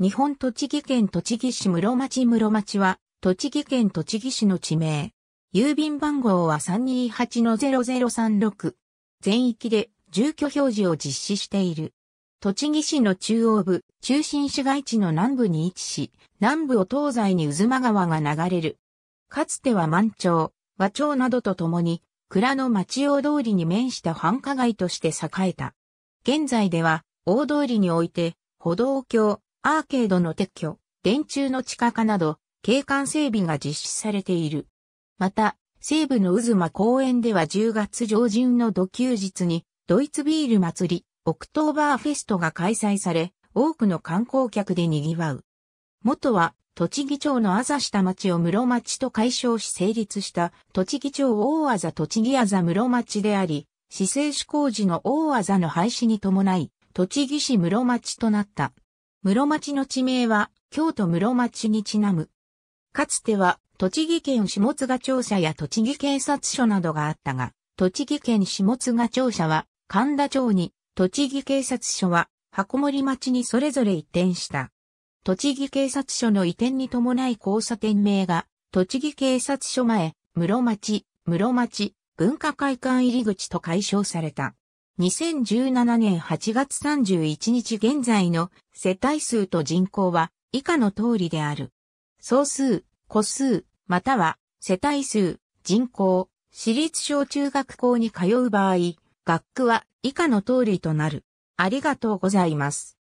日本栃木県栃木市室町室町は、栃木県栃木市の地名。郵便番号は328-0036。全域で住居表示を実施している。栃木市の中央部、中心市街地の南部に位置し、南部を東西に渦間川が流れる。かつては満潮、和潮などとともに、蔵の町大通りに面した繁華街として栄えた。現在では、大通りにおいて、歩道橋、アーケードの撤去、電柱の地下化など、景観整備が実施されている。また、西部の渦間公園では10月上旬の土休日に、ドイツビール祭り、オクトーバーフェストが開催され、多くの観光客で賑わう。元は、栃木町のあざした町を室町と解消し成立した、栃木町大あざ栃木あざ室町であり、市政施工時の大あざの廃止に伴い、栃木市室町となった。室町の地名は、京都室町にちなむ。かつては、栃木県下津賀庁舎や栃木警察署などがあったが、栃木県下津賀庁舎は、神田町に、栃木警察署は、箱森町にそれぞれ移転した。栃木警察署の移転に伴い交差点名が、栃木警察署前、室町、室町、文化会館入り口と解消された。2017年8月31日現在の世帯数と人口は以下の通りである。総数、個数、または世帯数、人口、私立小中学校に通う場合、学区は以下の通りとなる。ありがとうございます。